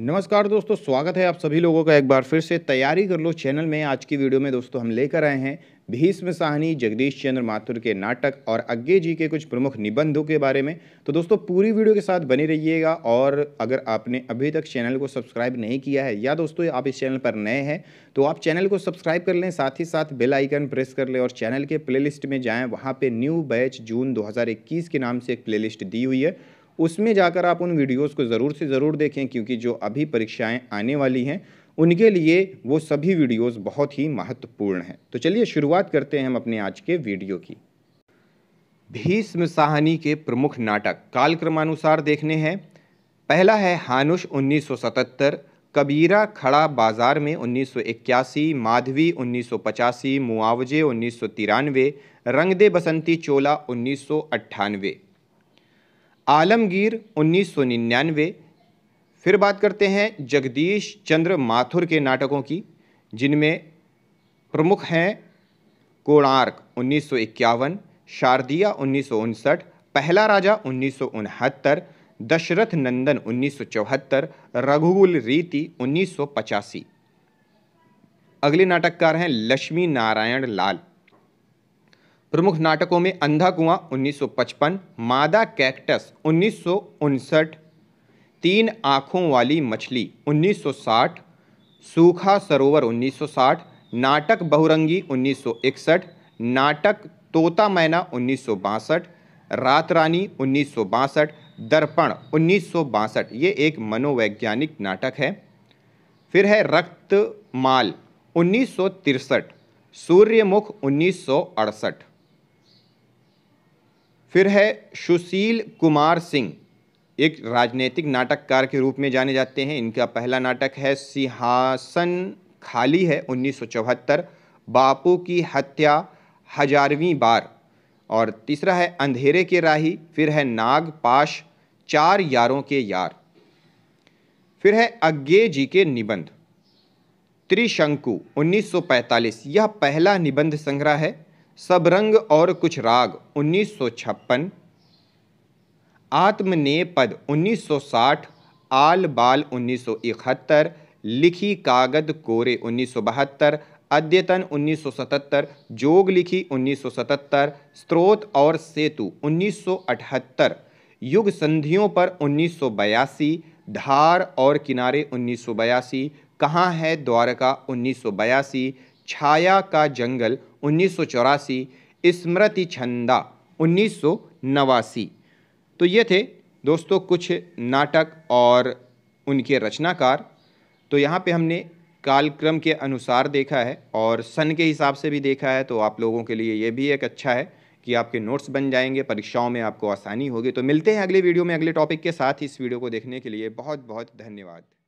नमस्कार दोस्तों स्वागत है आप सभी लोगों का एक बार फिर से तैयारी कर लो चैनल में आज की वीडियो में दोस्तों हम लेकर आए हैं भीष्म साहनी जगदीश चंद्र माथुर के नाटक और अज्ञे जी के कुछ प्रमुख निबंधों के बारे में तो दोस्तों पूरी वीडियो के साथ बने रहिएगा और अगर आपने अभी तक चैनल को सब्सक्राइब नहीं किया है या दोस्तों आप इस चैनल पर नए हैं तो आप चैनल को सब्सक्राइब कर लें साथ ही साथ बेल आइकन प्रेस कर लें और चैनल के प्ले में जाएँ वहाँ पर न्यू बैच जून दो के नाम से एक प्ले दी हुई है उसमें जाकर आप उन वीडियोस को ज़रूर से ज़रूर देखें क्योंकि जो अभी परीक्षाएं आने वाली हैं उनके लिए वो सभी वीडियोस बहुत ही महत्वपूर्ण हैं तो चलिए शुरुआत करते हैं हम अपने आज के वीडियो की भीष्म साहनी के प्रमुख नाटक कालक्रमानुसार देखने हैं पहला है हानुष उन्नीस कबीरा खड़ा बाजार में 1981 माधवी 1985 मुआवजे उन्नीस रंगदे बसंती चोला उन्नीस आलमगीर 1999 फिर बात करते हैं जगदीश चंद्र माथुर के नाटकों की जिनमें प्रमुख हैं कोणार्क उन्नीस शारदिया उन्नीस पहला राजा उन्नीस दशरथ नंदन उन्नीस रघुगुल रीति उन्नीस अगले नाटककार हैं लक्ष्मी नारायण लाल प्रमुख नाटकों में अंधा कुआं उन्नीस मादा कैक्टस उन्नीस तीन आँखों वाली मछली 1960, सूखा सरोवर 1960, नाटक बहुरंगी 1961, नाटक तोता मैना उन्नीस रात रानी उन्नीस दर्पण उन्नीस ये एक मनोवैज्ञानिक नाटक है फिर है रक्तमाल उन्नीस सूर्यमुख उन्नीस फिर है सुशील कुमार सिंह एक राजनीतिक नाटककार के रूप में जाने जाते हैं इनका पहला नाटक है सिंहासन खाली है उन्नीस बापू की हत्या हजारवीं बार और तीसरा है अंधेरे के राही फिर है नाग पाश चार यारों के यार फिर है अज्ञे जी के निबंध त्रिशंकु 1945 यह पहला निबंध संग्रह है सब रंग और कुछ राग 1956 आत्मने पद 1960 आल बाल 1971 लिखी कागद कोरे 1972 अद्यतन 1977 जोग लिखी 1977 स्रोत और सेतु 1978 युग संधियों पर 1982 धार और किनारे 1982 कहाँ है द्वारका 1982 छाया का जंगल उन्नीस सौ चौरासी स्मृति छंदा उन्नीस सौ नवासी तो ये थे दोस्तों कुछ नाटक और उनके रचनाकार तो यहाँ पे हमने कालक्रम के अनुसार देखा है और सन के हिसाब से भी देखा है तो आप लोगों के लिए ये भी एक अच्छा है कि आपके नोट्स बन जाएंगे परीक्षाओं में आपको आसानी होगी तो मिलते हैं अगले वीडियो में अगले टॉपिक के साथ इस वीडियो को देखने के लिए बहुत बहुत धन्यवाद